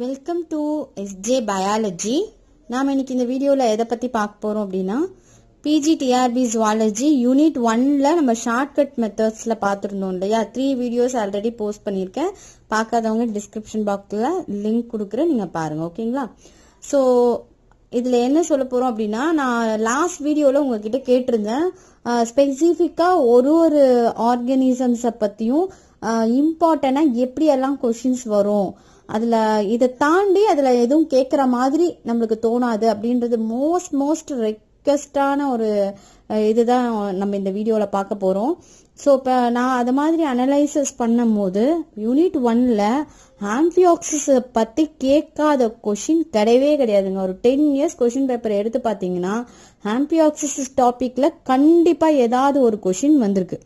Welcome to SJ biology நாம் இன்னைக்கு இந்த வீடியோவில் எதை பற்றி பார்க்க போகிறோம் அப்படின்னா பிஜி டிஆர்பி ஜுவாலஜி யூனிட் ஒன்ல நம்ம ஷார்ட்கட் மெத்தட்ஸில் பார்த்துருந்தோம் இல்லையா த்ரீ வீடியோஸ் ஆல்ரெடி போஸ்ட் பண்ணியிருக்கேன் பார்க்காதவங்க டிஸ்கிரிப்ஷன் பாக்ஸில் லிங்க் கொடுக்குறேன் நீங்கள் பாருங்கள் ஓகேங்களா ஸோ இதில் என்ன சொல்ல போகிறோம் அப்படின்னா நான் லாஸ்ட் வீடியோவில் உங்ககிட்ட கேட்டிருந்தேன் ஸ்பெசிஃபிக்காக ஒரு ஒரு ஆர்கனிசம்ஸை பற்றியும் இம்பார்ட்டனாக எப்படியெல்லாம் கொஷின்ஸ் வரும் அதில் இதை தாண்டி அதில் எதுவும் கேட்குற மாதிரி நம்மளுக்கு தோணாது அப்படின்றது மோஸ்ட் மோஸ்ட் ரெக்வஸ்டான ஒரு இதுதான் நம்ம இந்த வீடியோவில் பார்க்க போகிறோம் ஸோ இப்போ நான் அது மாதிரி அனலைசஸ் பண்ணும் போது யூனிட் ஒன்னில் ஆம்பியாக்சஸ் பற்றி கேட்காத கொஷின் கிடையவே கிடையாதுங்க ஒரு டென் இயர்ஸ் கொஷின் பேப்பர் எடுத்து பார்த்தீங்கன்னா ஆம்பியாக்சஸ் டாப்பிக்கில் கண்டிப்பாக ஏதாவது ஒரு கொஷின் வந்திருக்கு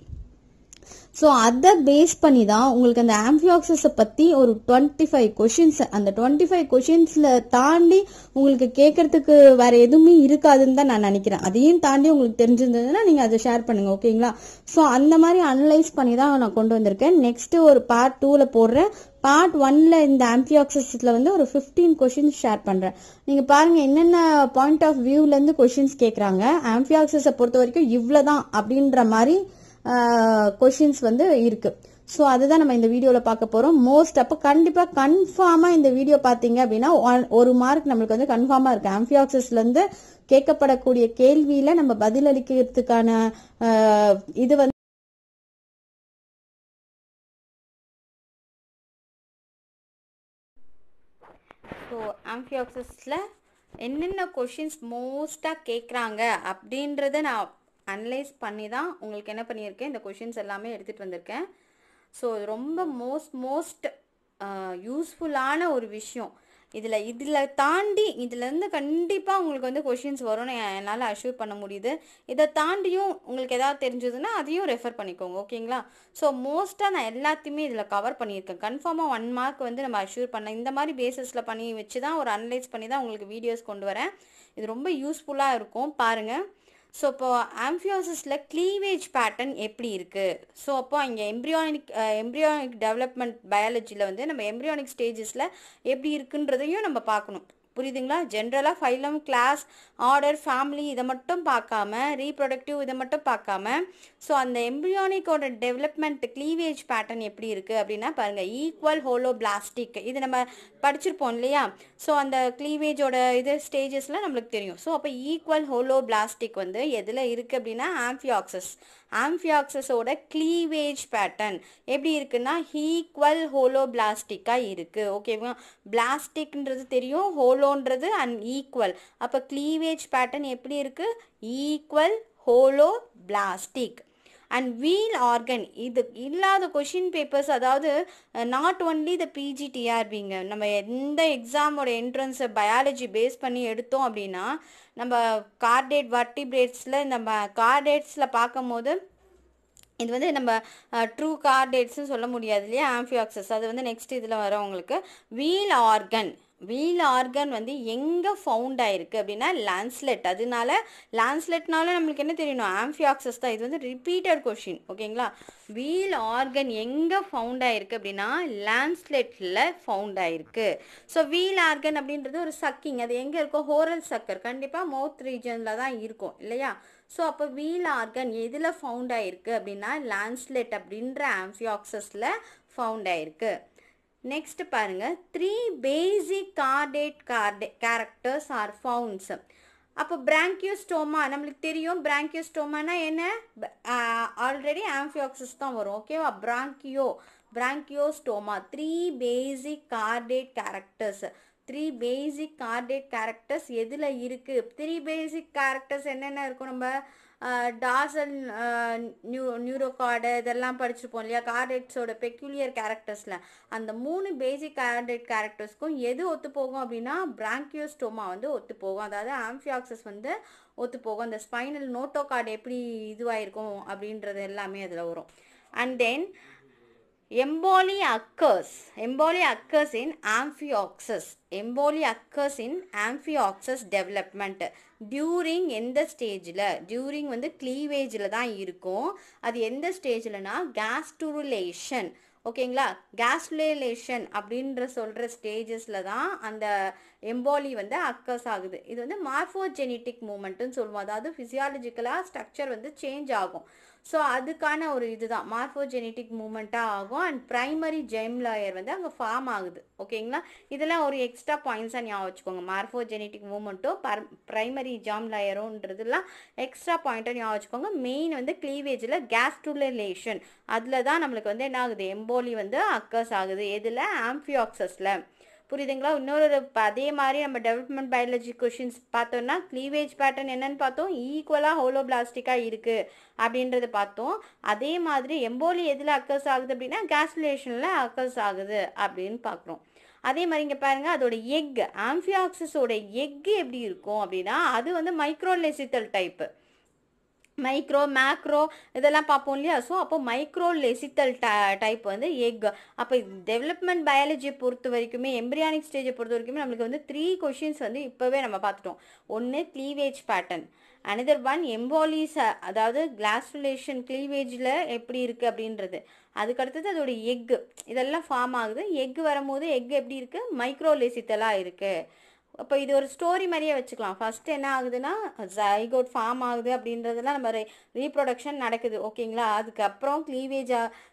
ஸோ அதை பேஸ் பண்ணி தான் உங்களுக்கு அந்த ஆம்பியாக்சஸை பற்றி ஒரு டுவெண்ட்டி ஃபைவ் கொஷின்ஸ் அந்த டுவெண்ட்டி ஃபைவ் கொஷின்ஸில் தாண்டி உங்களுக்கு கேட்கறதுக்கு வேற எதுவுமே இருக்காதுன்னு தான் நான் நினைக்கிறேன் அதையும் தாண்டி உங்களுக்கு தெரிஞ்சிருந்ததுன்னா நீங்கள் அதை ஷேர் பண்ணுங்கள் ஓகேங்களா ஸோ அந்த மாதிரி அனலைஸ் பண்ணி தான் நான் கொண்டு வந்திருக்கேன் நெக்ஸ்ட்டு ஒரு பார்ட் டூவில் போடுறேன் பார்ட் ஒன்ல இந்த ஆம்பியாக்சஸில் வந்து ஒரு ஃபிஃப்டீன் கொஷின்ஸ் ஷேர் பண்ணுறேன் நீங்கள் பாருங்கள் என்னென்ன பாயிண்ட் ஆஃப் வியூலேருந்து கொஷின்ஸ் கேட்குறாங்க ஆம்பியாக்சஸை பொறுத்த வரைக்கும் இவ்வளோ தான் அப்படின்ற மாதிரி கொஷின்ஸ் வந்து இருக்கு ஸோ அதுதான் நம்ம இந்த வீடியோவில் பார்க்க போகிறோம் மோஸ்ட் அப்போ கண்டிப்பாக கன்ஃபார்மாக இந்த வீடியோ பார்த்தீங்க அப்படின்னா ஒரு மார்க் நம்மளுக்கு வந்து கன்ஃபார்மாக இருக்குது ஆம்பியாக்சஸ்லேருந்து கேட்கப்படக்கூடிய கேள்வியில் நம்ம பதிலளிக்கிறதுக்கான இது வந்து ஸோ ஆம்பியாக்சஸில் என்னென்ன கொஷின்ஸ் மோஸ்ட்டாக கேட்குறாங்க அப்படின்றத நான் அனலைஸ் பண்ணி தான் உங்களுக்கு என்ன பண்ணியிருக்கேன் இந்த கொஷின்ஸ் எல்லாமே எடுத்துகிட்டு வந்திருக்கேன் ஸோ ரொம்ப மோஸ்ட் மோஸ்ட் யூஸ்ஃபுல்லான ஒரு விஷயம் இதில் இதில் தாண்டி இதிலேருந்து கண்டிப்பாக உங்களுக்கு வந்து கொஷின்ஸ் வரும்னு என்னால் அஷ்யூர் பண்ண முடியுது இதை தாண்டியும் உங்களுக்கு எதாவது தெரிஞ்சதுன்னா அதையும் ரெஃபர் பண்ணிக்கோங்க ஓகேங்களா ஸோ மோஸ்ட்டாக நான் எல்லாத்தையுமே இதில் கவர் பண்ணியிருக்கேன் கன்ஃபார்மாக ஒன் மார்க் வந்து நம்ம அஷ்யூர் பண்ண இந்த மாதிரி பேசிஸில் பண்ணி வச்சு தான் ஒரு அனலைஸ் பண்ணி தான் உங்களுக்கு வீடியோஸ் கொண்டு வரேன் இது ரொம்ப யூஸ்ஃபுல்லாக இருக்கும் பாருங்கள் ஸோ இப்போ ஆம்ஃபியோசிஸில் க்ளீவேஜ் பேட்டர்ன் எப்படி இருக்குது ஸோ அப்போ இங்கே எம்ப்ரியானிக் எம்ப்ரியானிக் டெவலப்மெண்ட் பயாலஜியில் வந்து நம்ம எம்ப்ரியானிக் ஸ்டேஜஸில் எப்படி இருக்குன்றதையும் நம்ம பார்க்கணும் புரியுதுங்களா ஜென்ரலாக ஃபைலம் கிளாஸ் ஆர்டர் ஃபேமிலி இதை மட்டும் பார்க்காம ரீப்ரொடக்டிவ் இதை மட்டும் பார்க்காம ஸோ அந்த எம்பிரியானிக்கோட டெவலப்மெண்ட் க்ளீவேஜ் பேட்டர்ன் எப்படி இருக்குது அப்படின்னா பாருங்கள் ஈக்குவல் ஹோலோ பிளாஸ்டிக் இது நம்ம படிச்சிருப்போம் இல்லையா ஸோ அந்த க்ளீவேஜோட இது ஸ்டேஜஸ்லாம் நம்மளுக்கு தெரியும் ஸோ அப்போ ஈக்குவல் ஹோலோ பிளாஸ்டிக் வந்து எதில் இருக்குது அப்படின்னா ஆம்ஃபியாக்சஸ் ஆம்ஃபியாக்சஸோட க்ளீவேஜ் பேட்டர்ன் எப்படி இருக்குன்னா ஈக்குவல் ஹோலோ பிளாஸ்டிக்காக இருக்குது ஓகேவா பிளாஸ்டிக்ன்றது தெரியும் ஹோலோ ஹோலோன்றது அண்ட் ஈக்குவல் அப்போ க்ளீவேஜ் பேட்டர்ன் எப்படி இருக்குது equal holoblastic and wheel organ இது இல்லாத கொஷின் பேப்பர்ஸ் அதாவது நாட் ஒன்லி த பிஜி டிஆர்பிங்க நம்ம எந்த எக்ஸாமோட என்ட்ரன்ஸை பயாலஜி பேஸ் பண்ணி எடுத்தோம் அப்படின்னா நம்ம கார்டேட் பிரேட்ஸில் நம்ம கார்டேட்ஸில் பார்க்கும்போது இது வந்து நம்ம ட்ரூ கார்டேட்ஸ்ன்னு சொல்ல முடியாது இல்லையா ஆம்ஃபியாக்சஸ் அது வந்து நெக்ஸ்ட் இதில் வரும் உங்களுக்கு வீல் ஆர்கன் வீல் ஆர்கன் வந்து எங்கே ஃபவுண்ட் ஆயிருக்கு அப்படின்னா லேண்ட்ஸ்லெட் அதனால லேண்ட்ஸ்லெட்னால நம்மளுக்கு என்ன தெரியணும் ஆம்ஃபியாக்சஸ் தான் இது வந்து ரிப்பீட்டட் கொஷின் ஓகேங்களா வீல் ஆர்கன் எங்கே ஃபவுண்ட் ஆயிருக்கு அப்படின்னா லேண்ட்ஸ்லெட்டில் ஃபவுண்ட் ஆயிருக்கு ஸோ வீல் ஆர்கன் அப்படின்றது ஒரு சக்கிங் அது எங்கே இருக்கும் ஹோரல் சக்கர் கண்டிப்பாக மவுத் ரீஜனில் தான் இருக்கும் இல்லையா ஸோ அப்போ வீல் ஆர்கன் எதில் ஃபவுண்ட் ஆயிருக்கு அப்படின்னா லான்ஸ்லெட் அப்படின்ற ஆம்ஃபியாக்சஸில் ஃபவுண்ட் ஆயிருக்கு நெக்ஸ்ட் பாருங்கள் three basic chordate chorda characters are founds அப்போ பிராங்கியோஸ்டோமா நம்மளுக்கு தெரியும் பிராங்கியோஸ்டோமானா என்ன ஆல்ரெடி ஆம்ஃபியாக்சிஸ் தான் வரும் ஓகேவா branchio Branchiostoma three basic chordate characters three basic chordate characters எதில் இருக்குது த்ரீ பேசிக் கேரக்டர்ஸ் என்னென்ன இருக்கும் நம்ம டாஸ் நியூ நியூரோகார்டு இதெல்லாம் படிச்சிருப்போம் இல்லையா கார்டேட்ஸோட பெக்யூலியர் கேரக்டர்ஸில் அந்த மூணு பேசிக் கார்டெட் கேரக்டர்ஸ்க்கும் எது ஒத்து போகும் அப்படின்னா பிராங்கியோஸ்டோமா வந்து ஒத்து போகும் அதாவது ஆம்ஃபியாக்சஸ் வந்து ஒத்து போகும் அந்த ஸ்பைனல் நோட்டோ கார்டு எப்படி இதுவாயிருக்கும் அப்படின்றது எல்லாமே அதில் வரும் and then emboly occurs emboly occurs in amphioxus. Emboly occurs in amphioxus development during எந்த ஸ்டேஜில் டியூரிங் வந்து க்ளீவேஜில் தான் இருக்கும் அது எந்த ஸ்டேஜில்னா கேஸ்டுருலேஷன் ஓகேங்களா கேஸ்டுலேஷன் அப்படின்ற சொல்கிற ஸ்டேஜஸில் தான் அந்த எம்போலி வந்து அக்கர்ஸ் ஆகுது இது வந்து மார்ஃபோஜெனட்டிக் மூமெண்ட்டுன்னு சொல்லுவோம் அதாவது ஃபிசியாலஜிக்கலாக ஸ்ட்ரக்சர் வந்து சேஞ்ச் ஆகும் ஸோ அதுக்கான ஒரு இதுதான் மார்ஃபோஜெனட்டிக் மூமெண்ட்டாக ஆகும் அண்ட் ப்ரைமரி ஜெம் லாயர் வந்து அங்கே ஃபார்ம் ஆகுது ஓகேங்களா இதெல்லாம் ஒரு எக்ஸ்ட்ரா பாயிண்ட்ஸாக ஞாபகம் வச்சுக்கோங்க மார்ஃபோஜெனட்டிக் மூமெண்ட்டோ பர் ப்ரைமரி ஜாம் லாயரோன்றதுலாம் எக்ஸ்ட்ரா பாயிண்ட்டாக ஞாபகம் வச்சுக்கோங்க மெயின் வந்து க்ளீவேஜில் கேஸ்ட்ருலேஷன் அதில் தான் நம்மளுக்கு வந்து என்ன ஆகுது எம்போலி வந்து அக்கர்ஸ் ஆகுது எதில் ஆம்ஃபியாக்சஸில் புரியுதுங்களா இன்னொரு அதே மாதிரி நம்ம டெவலப்மெண்ட் பயாலஜி கொஷின்ஸ் பார்த்தோம்னா க்ளீவேஜ் பேட்டர்ன் என்னன்னு பார்த்தோம் ஈக்குவலாக ஹோலோ பிளாஸ்டிக்காக இருக்குது அப்படின்றத பார்த்தோம் அதே மாதிரி எம்போலி எதில் அக்கர்ஸ் ஆகுது அப்படின்னா கேஸ்லேஷனில் அக்கர்ஸ் ஆகுது அப்படின்னு பார்க்குறோம் அதே மாதிரி இங்கே பாருங்கள் அதோட எக் ஆம்ஃபியாக்சஸோட எக் எப்படி இருக்கும் அப்படின்னா அது வந்து மைக்ரோலெசித்தல் டைப்பு மைக்ரோ மேக்ரோ இதெல்லாம் பார்ப்போம் இல்லையா ஸோ அப்போ மைக்ரோ லெசித்தல் டைப் வந்து எக் அப்போ டெவலப்மெண்ட் பயாலஜியை பொறுத்த வரைக்குமே எம்பிரியானிக் ஸ்டேஜை பொறுத்த வரைக்குமே நம்மளுக்கு வந்து த்ரீ கொஷின்ஸ் வந்து இப்போவே நம்ம பார்த்துட்டோம் ஒன்று cleavage pattern another one embolies அதாவது கிளாஸ் ரிலேஷன் கிளீவேஜில் எப்படி இருக்குது அப்படின்றது அதுக்கடுத்தது அதோட எக்கு இதெல்லாம் ஃபார்ம் ஆகுது எக் வரும்போது எக் எப்படி இருக்குது மைக்ரோ லெசித்தலாக இருக்குது இப்போ இது ஒரு ஸ்டோரி மாதிரியே வச்சுக்கலாம் ஃபஸ்ட்டு என்ன ஆகுதுன்னா ஜைகோட் ஃபார்ம் ஆகுது அப்படின்றதுலாம் நம்ம ரீப்ரொடக்ஷன் நடக்குது ஓகேங்களா அதுக்கப்புறம் க்ளீவேஜ்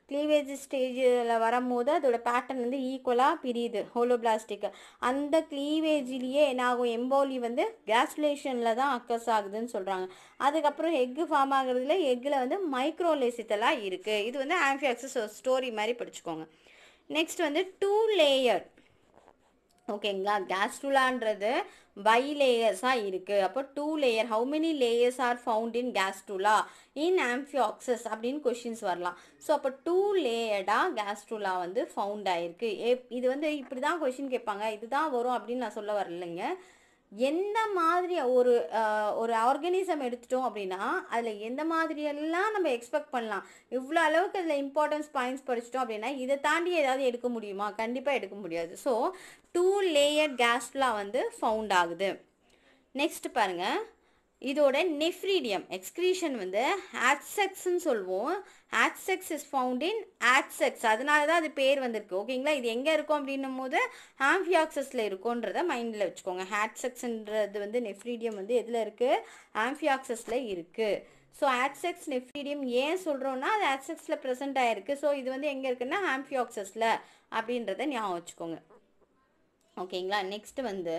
க்ளீவேஜ் ஸ்டேஜில் வரும்போது அதோட பேட்டர்ன் வந்து ஈக்குவலாக பிரியுது ஹோலோபிளாஸ்டிக் அந்த க்ளீவேஜிலேயே என்ன ஆகும் எம்போலி வந்து கேஸ்லேஷனில் தான் அக்கஸ் ஆகுதுன்னு சொல்கிறாங்க அதுக்கப்புறம் எக்கு ஃபார்ம் ஆகுறதுல எக்கில் வந்து மைக்ரோலேசித்தலாக இருக்குது இது வந்து ஆம்ஃபியாக்சஸ் ஸ்டோரி மாதிரி படிச்சுக்கோங்க நெக்ஸ்ட் வந்து டூ லேயர் ஓகேங்களா கேஸ்ட்ருலான்றது பை லேயர்ஸாக இருக்குது அப்போ two layer how many layers are found in gastrula in amphioxus அப்படின்னு கொஷின்ஸ் வரலாம் ஸோ அப்போ டூ லேயர்டாக கேஸ்ட்ருலா வந்து ஃபவுண்ட் ஆகிருக்கு இது வந்து இப்படி தான் கொஷின் கேட்பாங்க இதுதான் வரும் அப்படின்னு நான் சொல்ல வரலைங்க எந்த மாதிரி ஒரு ஒரு ஆர்கனிசம் எடுத்துட்டோம் அப்படின்னா அதில் எந்த மாதிரியெல்லாம் நம்ம எக்ஸ்பெக்ட் பண்ணலாம் இவ்வளோ அளவுக்கு அதில் இம்பார்ட்டன்ஸ் பாயிண்ட்ஸ் படிச்சிட்டோம் அப்படின்னா இதை தாண்டி ஏதாவது எடுக்க முடியுமா கண்டிப்பாக எடுக்க முடியாது ஸோ டூ லேயர் கேஸ்லாம் வந்து ஃபவுண்ட் ஆகுது நெக்ஸ்ட் பாருங்கள் இதோட நெஃப்ரீடியம் எக்ஸ்க்ரீஷன் வந்து ஆட்செக்ஸ்ன்னு சொல்லுவோம் ஆட்செக்ஸ் இஸ் ஃபவுண்ட் இன் ஆட்செக்ஸ் அதனால தான் அது பேர் வந்திருக்கு ஓகேங்களா இது எங்கே இருக்கும் அப்படின்னும் போது ஆம்ஃபியாக்சஸில் இருக்கும்ன்றத மைண்டில் வச்சுக்கோங்க ஆட்செக்ஸ்ன்றது வந்து நெஃப்ரீடியம் வந்து எதில் இருக்குது ஆம்ஃபியாக்சஸில் இருக்குது ஸோ ஆட்செக்ஸ் நெஃப்ரீடியம் ஏன் சொல்கிறோன்னா அது ஆட்செக்ஸில் ப்ரெசென்ட் ஆகிருக்கு ஸோ இது வந்து எங்கே இருக்குன்னா ஆம்ஃபியாக்சஸில் அப்படின்றத ஞாபகம் வச்சுக்கோங்க ஓகேங்களா நெக்ஸ்ட் வந்து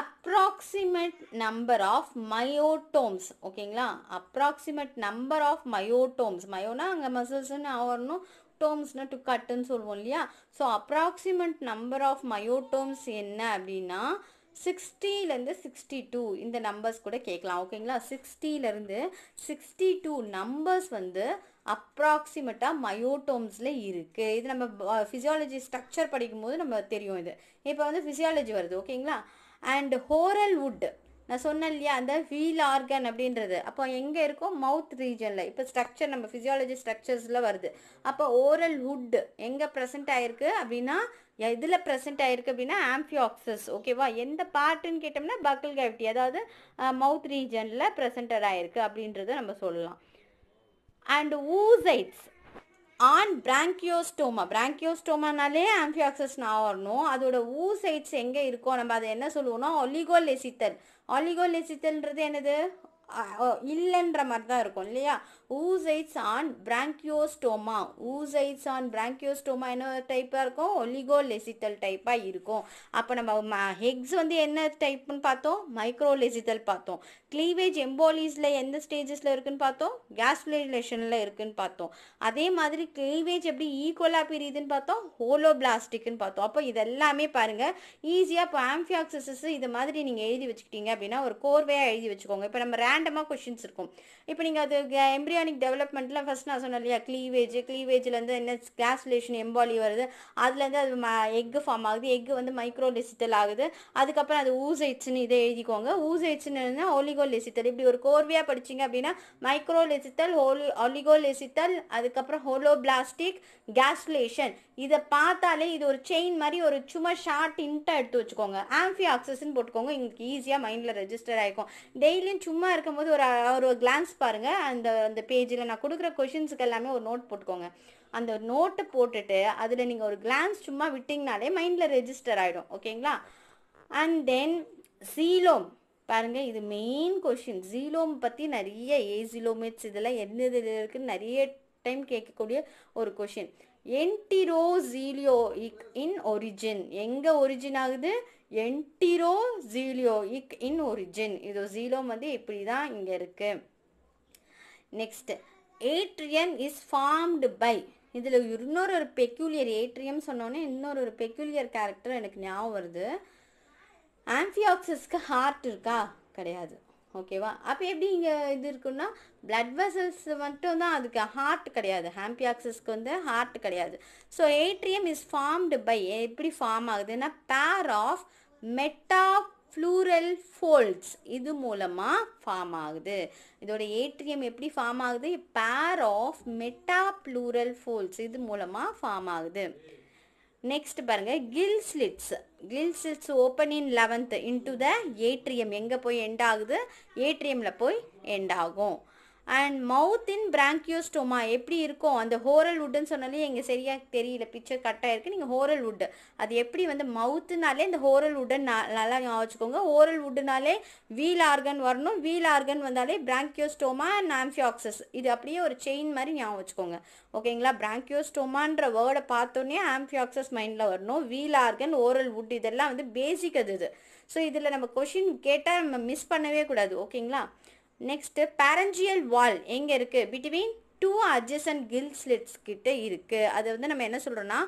அப்ராக்சிமேட் நம்பர் ஆஃப் மயோட்டோம்ஸ் ஓகேங்களா அப்ராக்சிமேட் நம்பர் ஆஃப் மயோட்டோம்ஸ் மயோனா அங்கே மசில்ஸ்னு வரணும் டோம்ஸ்னா டு கட்டுன்னு சொல்லுவோம் இல்லையா so approximate number of myotomes என்ன அப்படின்னா சிக்ஸ்டிலேருந்து சிக்ஸ்டி டூ இந்த நம்பர்ஸ் கூட கேட்கலாம் ஓகேங்களா சிக்ஸ்டிலேருந்து சிக்ஸ்டி டூ நம்பர்ஸ் வந்து அப்ராக்சிமேட்டாக மயோட்டோம்ஸில் இருக்குது இது நம்ம ஃபிசியாலஜி uh, ஸ்ட்ரக்சர் படிக்கும்போது நம்ம தெரியும் இது இப்போ வந்து ஃபிசியாலஜி வருது ஓகேங்களா அண்ட் ஹோரல் வுட் நான் சொன்னேன் இல்லையா அந்த வீல் ஆர்கன் அப்படின்றது அப்போ எங்கே இருக்கோ மவுத் ரீஜனில் இப்போ ஸ்ட்ரக்சர் நம்ம ஃபிசியாலஜி ஸ்ட்ரக்சர்ஸில் வருது அப்போ ஓரல் வுட் எங்கே ப்ரெசென்ட் ஆயிருக்கு அப்படின்னா இதில் ப்ரெசென்ட் ஆயிருக்கு அப்படின்னா ஆம்பியாக்சஸ் ஓகேவா எந்த பார்ட்டுன்னு கேட்டோம்னா பக்கல் கேவிட்டி அதாவது மவுத் ரீஜனில் ப்ரெசென்டட் ஆயிருக்கு அப்படின்றத நம்ம சொல்லலாம் அண்ட் ஊசைட்ஸ் ஆன் பிராங்கியோஸ்டோமா பிராங்கியோஸ்டோமானாலே ஆம்ஃபியாக்சஸ் நான் வரணும் அதோட சைட்ஸ் எங்கே இருக்கோ நம்ம அதை என்ன சொல்லுவோம்னா ஒலிகோலெசித்தல் ஆலிகோலெசித்தல்ன்றது என்னது இல்லைன்ற மாதிரி தான் இருக்கும் இல்லையா oocytes on Branchiostoma oocytes on Branchiostoma என்ன டைப்பாக இருக்கும் ஒலிகோலெசித்தல் டைப்பாக இருக்கும் அப்போ நம்ம ஹெக்ஸ் வந்து என்ன டைப்னு பார்த்தோம் மைக்ரோலெசித்தல் பார்த்தோம் கிளீவேஜ் எம்போலிஸில் எந்த ஸ்டேஜஸில் இருக்குதுன்னு பார்த்தோம் கேஸ்பிலேஷனில் இருக்குதுன்னு பார்த்தோம் அதே மாதிரி கிளீவேஜ் எப்படி ஈக்குவலாக பிரியுதுன்னு பார்த்தோம் ஹோலோ பிளாஸ்டிக்னு பார்த்தோம் அப்போ இதெல்லாமே பாருங்கள் ஈஸியாக இப்போ ஆம்ஃபியாக்சஸஸ் இது மாதிரி நீங்கள் எழுதி வச்சுக்கிட்டீங்க அப்படின்னா ஒரு கோர்வையாக எழுதி வச்சுக்கோங்க இப்போ நம்ம ரேண்ட் ரேண்டமாக கொஷின்ஸ் இருக்கும் இப்போ நீங்கள் அது எம்ப்ரியானிக் டெவலப்மெண்ட்டில் ஃபஸ்ட் நான் சொன்னேன் இல்லையா க்ளீவேஜ் க்ளீவேஜ்லேருந்து என்ன கிளாஸ்லேஷன் எம்பாலி வருது அதுலேருந்து அது ம எக்கு ஃபார்ம் ஆகுது எக்கு வந்து மைக்ரோ லெசித்தல் ஆகுது அதுக்கப்புறம் அது ஊசைட்ஸ்னு இதை எழுதிக்கோங்க ஊசைட்ஸ்னு ஒலிகோல் லெசித்தல் இப்படி ஒரு கோர்வையாக படிச்சிங்க அப்படின்னா மைக்ரோ லெசித்தல் ஹோலி ஒலிகோல் லெசித்தல் அதுக்கப்புறம் ஹோலோ பிளாஸ்டிக் கேஸ்லேஷன் இதை பார்த்தாலே இது ஒரு செயின் மாதிரி ஒரு சும்மா ஷார்ட் இன்ட்டாக எடுத்து வச்சுக்கோங்க ஆம்ஃபி ஆக்சஸ்ன்னு போட்டுக்கோங்க உங்களுக்கு ஈஸியாக மைண்டில் ரெஜிஸ்டர் ஆகிக்கும் டெய்லியும் சும்மா இருக்க பார்க்கும்போது ஒரு ஒரு கிளான்ஸ் பாருங்கள் அந்த அந்த பேஜில் நான் கொடுக்குற கொஷின்ஸுக்கு எல்லாமே ஒரு நோட் போட்டுக்கோங்க அந்த நோட்டை போட்டுட்டு அதில் நீங்கள் ஒரு கிளான்ஸ் சும்மா விட்டிங்கனாலே மைண்டில் ரெஜிஸ்டர் ஆகிடும் ஓகேங்களா அண்ட் தென் சீலோம் பாருங்கள் இது மெயின் கொஷின் ஜீலோம் பற்றி நிறைய ஏசிலோமிட்ஸ் இதெல்லாம் என்ன இதில் இருக்குன்னு நிறைய டைம் கேட்கக்கூடிய ஒரு கொஷின் ஜீலியோ இன் ஒரிஜின் எங்கே ஒரிஜின் ஆகுது என்டிரோ ஜீலியோ இக் இன் ஒரிஜின் இதோ ஜீலோம் வந்து இப்படி தான் இங்கே இருக்குது next atrium is formed by இதில் இன்னொரு ஒரு பெக்யூலியர் ஏட்ரியம் சொன்னோன்னே இன்னொரு ஒரு பெக்யூலியர் கேரக்டர் எனக்கு ஞாபகம் வருது ஆம்ஃபியாக்சஸ்க்கு ஹார்ட் இருக்கா கிடையாது ஓகேவா அப்போ எப்படி இங்கே இது இருக்குன்னா பிளட் வெசல்ஸ் மட்டும் தான் அதுக்கு ஹார்ட் கிடையாது ஹாம்பியாக்சஸ்க்கு வந்து ஹார்ட் கிடையாது so atrium is formed by எப்படி ஃபார்ம் ஆகுதுன்னா பேர் ஆஃப் மெட்டா ஃப்ளூரல் ஃபோல்ட்ஸ் இது மூலமாக ஃபார்ம் ஆகுது இதோட ஏட்ரியம் எப்படி ஃபார்ம் ஆகுது பேர் ஆஃப் மெட்டாப்ளூரல் ஃபோல்ட்ஸ் இது மூலமாக ஃபார்ம் ஆகுது நெக்ஸ்ட் பாருங்கள் gill slits gill slits open in eleventh into the atrium எங்கே போய் எண்ட் ஆகுது ஏட்ரியமில் போய் எண்ட் ஆகும் அண்ட் மவுத் இன் பிராங்கியோஸ்டோமா எப்படி இருக்கும் அந்த ஹோரல் வுட்டுன்னு சொன்னாலே எங்கள் சரியாக தெரியல பிக்சர் கரெக்டாக இருக்குது நீங்கள் ஹோரல் வுட்டு அது எப்படி வந்து மவுத்துனாலே இந்த ஹோரல் வுட்டன் நல்லா வச்சுக்கோங்க ஹோரல் வுட்டுனாலே வீல் ஆர்கன் வரணும் வீல் ஆர்கன் வந்தாலே பிராங்கியோஸ்டோமா அண்ட் ஆம்ஃபியாக்சஸ் இது அப்படியே ஒரு செயின் மாதிரி ஞாபகம் வச்சுக்கோங்க ஓகேங்களா பிராங்கியோஸ்டோமான்ற வேர்டை பார்த்தோன்னே ஆம்ஃபியாக்சஸ் மைண்டில் வரணும் வீல் ஆர்கன் ஓரல் வுட் இதெல்லாம் வந்து பேசிக் அது இது ஸோ இதில் நம்ம கொஷின் கேட்டால் நம்ம மிஸ் பண்ணவே கூடாது ஓகேங்களா நெக்ஸ்ட்டு பேரஞ்சியல் வால் எங்கே இருக்குது between two adjacent gill slits கிட்ட இருக்குது அதை வந்து நம்ம என்ன சொல்கிறோன்னா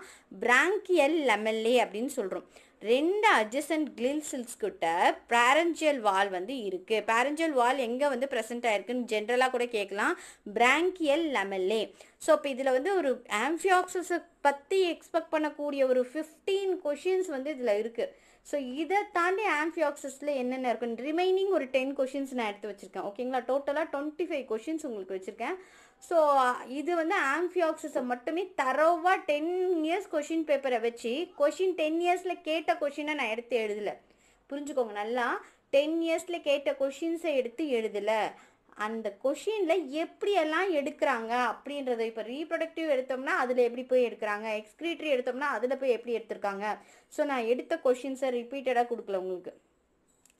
பிராங்கியல் லெமல்லே அப்படின்னு சொல்கிறோம் ரெண்டு அட்ஜசன்ட் கிளில் கிட்ட பேரஞ்சியல் வால் வந்து இருக்குது பேரஞ்சியல் வால் எங்கே வந்து ப்ரெசென்ட் ஆயிருக்குன்னு ஜென்ரலாக கூட கேட்கலாம் பிராங்கியல் லெமல்லே ஸோ இப்போ இதில் வந்து ஒரு ஆம்ஃபியாக்சஸை பற்றி எக்ஸ்பெக்ட் பண்ணக்கூடிய ஒரு ஃபிஃப்டீன் கொஷின்ஸ் வந்து இதில் இருக்குது ஸோ இதை தாண்டி ஆம்ஃபியாக்சஸில் என்னென்ன இருக்குன்னு ரிமைனிங் ஒரு டென் கொஷின்ஸ் நான் எடுத்து வச்சுருக்கேன் ஓகேங்களா டோட்டலாக டுவெண்ட்டி ஃபைவ் கொஷின்ஸ் உங்களுக்கு வச்சுருக்கேன் ஸோ இது வந்து ஆம்ஃபியாக்சஸை மட்டுமே தரோவாக டென் இயர்ஸ் கொஷின் பேப்பரை வச்சு கொஷின் டென் இயர்ஸில் கேட்ட கொஷினை நான் எடுத்து எழுதலை புரிஞ்சுக்கோங்க நல்லா டென் இயர்ஸில் கேட்ட கொஷின்ஸை எடுத்து எழுதலை அந்த கொஷினில் எப்படியெல்லாம் எடுக்கிறாங்க அப்படின்றத இப்போ ரீப்ரொடக்டிவ் எடுத்தோம்னா அதில் எப்படி போய் எடுக்கிறாங்க எக்ஸ்கிரீட்ரி எடுத்தோம்னா அதில் போய் எப்படி எடுத்திருக்காங்க ஸோ நான் எடுத்த கொஷின்ஸை ரிப்பீட்டடாக கொடுக்கல உங்களுக்கு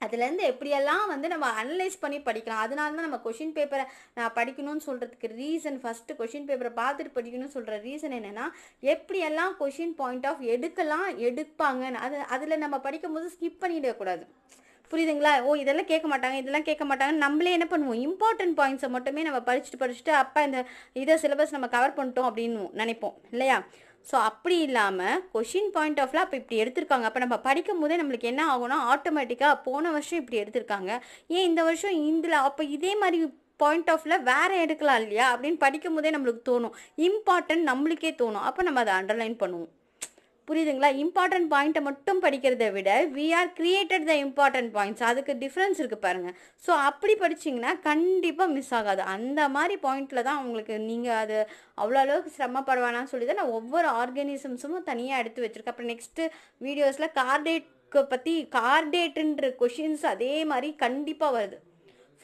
அதுலேருந்து எப்படியெல்லாம் வந்து நம்ம அனலைஸ் பண்ணி படிக்கலாம் அதனால தான் நம்ம கொஷின் பேப்பரை நான் படிக்கணும்னு சொல்கிறதுக்கு ரீசன் ஃபஸ்ட்டு கொஷின் பேப்பரை பார்த்துட்டு படிக்கணும்னு சொல்கிற ரீசன் என்னென்னா எப்படியெல்லாம் கொஷின் பாயிண்ட் ஆஃப் எடுக்கலாம் எடுப்பாங்கன்னு அது அதில் நம்ம படிக்கும் போது ஸ்கிப் பண்ணிடக்கூடாது புரியுதுங்களா ஓ இதெல்லாம் கேட்க மாட்டாங்க இதெல்லாம் கேட்க மாட்டாங்க நம்மளே என்ன பண்ணுவோம் இம்பார்ட்டன்ட் பாயிண்ட்ஸை மட்டுமே நம்ம படிச்சுட்டு படிச்சுட்டு அப்போ இந்த இதை சிலபஸ் நம்ம கவர் பண்ணிட்டோம் அப்படின்னு நினைப்போம் இல்லையா ஸோ அப்படி இல்லாமல் கொஷின் பாயிண்ட் ஆஃப்ல அப்போ இப்படி எடுத்திருக்காங்க அப்போ நம்ம படிக்கும் போதே நம்மளுக்கு என்ன ஆகும்னா ஆட்டோமேட்டிக்காக போன வருஷம் இப்படி எடுத்திருக்காங்க ஏன் இந்த வருஷம் இந்தில் அப்போ இதே மாதிரி பாயிண்ட் ஆஃப்ல வேறு எடுக்கலாம் இல்லையா அப்படின்னு படிக்கும் போதே நம்மளுக்கு தோணும் இம்பார்ட்டன்ட் நம்மளுக்கே தோணும் அப்போ நம்ம அதை அண்டர்லைன் பண்ணுவோம் புரியுதுங்களா இம்பார்ட்டன்ட் பாயிண்ட்டை மட்டும் படிக்கிறத விட we are created the important points அதுக்கு டிஃப்ரென்ஸ் இருக்குது பாருங்கள் ஸோ அப்படி படிச்சிங்கன்னா கண்டிப்பாக மிஸ் ஆகாது அந்த மாதிரி பாயிண்டில் தான் அவங்களுக்கு நீங்கள் அது அவ்வளோ அளவுக்கு சிரமப்படுவானான்னு சொல்லி தான் நான் ஒவ்வொரு ஆர்கனிசம்ஸும் தனியாக எடுத்து வச்சுருக்கேன் அப்புறம் நெக்ஸ்ட்டு வீடியோஸில் கார்டேட்க்கு பற்றி கார்டேட்டுன்ற கொஷின்ஸ் அதே மாதிரி கண்டிப்பாக வருது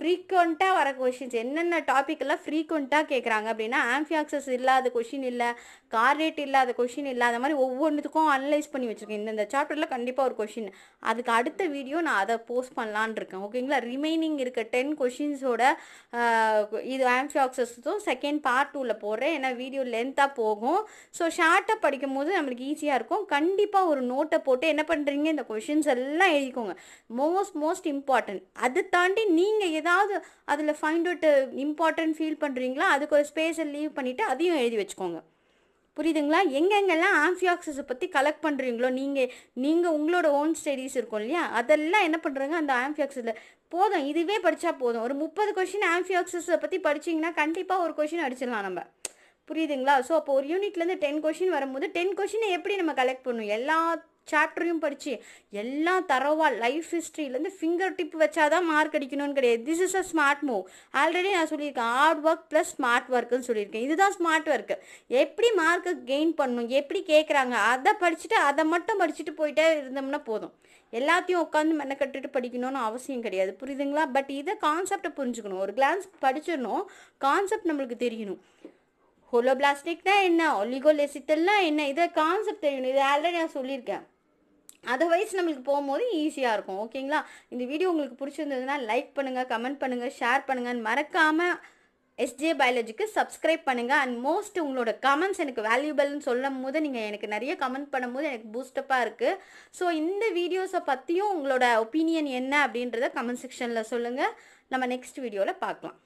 ஃப்ரீக்வெண்ட்டாக வர கொஷின்ஸ் என்னென்ன டாப்பிக்கெல்லாம் ஃப்ரீக்வெண்ட்டாக கேட்குறாங்க அப்படின்னா ஆம்ஃபியாக்சஸ் இல்லாத கொஷின் இல்லை கார்டேட் இல்லாத கொஷின் இல்லை அந்த மாதிரி ஒவ்வொன்றுத்துக்கும் அனலைஸ் பண்ணி வச்சுருக்கேன் இந்தந்த சாப்டரில் கண்டிப்பாக ஒரு கொஷின் அதுக்கு அடுத்த வீடியோ நான் அதை போஸ்ட் பண்ணலான் இருக்கேன் ஓகேங்களா ரிமைனிங் இருக்க டென் கொஷின்ஸோட இது ஆம்ஃபியாக்சஸும் செகண்ட் பார்ட் டூவில் போடுறேன் ஏன்னா வீடியோ லென்த்தாக போகும் ஸோ ஷார்ட்டாக படிக்கும் போது நம்மளுக்கு ஈஸியாக இருக்கும் கண்டிப்பாக ஒரு நோட்டை போட்டு என்ன பண்ணுறீங்க இந்த கொஷின்ஸ் எல்லாம் எழுதிக்கோங்க மோஸ்ட் மோஸ்ட் இம்பார்ட்டன்ட் அதை தாண்டி நீங்கள் எதாவது ஏதாவது அதில் ஃபைண்ட் அவுட் இம்பார்ட்டன்ட் ஃபீல் பண்ணுறீங்களா அதுக்கு ஒரு ஸ்பேஸை லீவ் பண்ணிவிட்டு அதையும் எழுதி வச்சுக்கோங்க புரியுதுங்களா எங்கெங்கெல்லாம் ஆம்ஃபியாக்சஸை பற்றி கலெக்ட் பண்ணுறீங்களோ நீங்கள் நீங்கள் உங்களோட ஓன் ஸ்டடீஸ் இருக்கும் இல்லையா அதெல்லாம் என்ன பண்ணுறாங்க அந்த ஆம்ஃபியாக்சஸில் போதும் இதுவே படித்தா போதும் ஒரு முப்பது கொஷின் ஆம்ஃபியாக்சஸை பற்றி படிச்சிங்கன்னா கண்டிப்பாக ஒரு கொஷின் அடிச்சிடலாம் நம்ம புரியுதுங்களா ஸோ அப்போ ஒரு யூனிட்லேருந்து டென் கொஷின் வரும்போது டென் கொஷினை எப்படி நம்ம கலெக்ட் பண்ணணும் எல்லா சாப்டரையும் படித்து எல்லாம் தரவாக லைஃப் ஹிஸ்ட்ரியிலேருந்து ஃபிங்கர் டிப் வச்சாதான் மார்க் அடிக்கணும்னு கிடையாது this is a smart move already நான் சொல்லியிருக்கேன் ஹார்ட் ஒர்க் ப்ளஸ் ஸ்மார்ட் ஒர்க்குன்னு சொல்லியிருக்கேன் இதுதான் ஸ்மார்ட் ஒர்க்கு எப்படி மார்க்கை கெயின் பண்ணணும் எப்படி கேட்குறாங்க அதை படிச்சுட்டு அதை மட்டும் படிச்சுட்டு போயிட்டே இருந்தோம்னா போதும் எல்லாத்தையும் உட்காந்து மெனக்கட்டுட்டு படிக்கணும்னு அவசியம் கிடையாது புரியுதுங்களா பட் இதை கான்செப்டை புரிஞ்சுக்கணும் ஒரு கிளான்ஸ் படிச்சிடணும் கான்செப்ட் நம்மளுக்கு தெரியணும் ஹோலோபிளாஸ்டிக்னா என்ன ஒலிகோலெசித்தல்னா என்ன இதை கான்செப்ட் தெரியணும் இது ஆல்ரெடி நான் சொல்லியிருக்கேன் அதர்வைஸ் நம்மளுக்கு போகும்போது ஈஸியாக இருக்கும் ஓகேங்களா இந்த வீடியோ உங்களுக்கு பிடிச்சிருந்ததுன்னா லைக் பண்ணுங்கள் கமெண்ட் பண்ணுங்கள் ஷேர் பண்ணுங்கள் மறக்காமல் எஸ்ஜே பயாலஜிக்கு சப்ஸ்கிரைப் பண்ணுங்கள் அண்ட் மோஸ்ட் உங்களோட கமெண்ட்ஸ் எனக்கு வேல்யூபிள்னு சொல்லும் போது நீங்கள் எனக்கு நிறைய கமெண்ட் பண்ணும்போது எனக்கு பூஸ்டப்பாக இருக்குது ஸோ இந்த வீடியோஸை பற்றியும் உங்களோட ஒப்பீனியன் என்ன அப்படின்றத கமெண்ட் செக்ஷனில் சொல்லுங்கள் நம்ம நெக்ஸ்ட் வீடியோவில் பார்க்கலாம்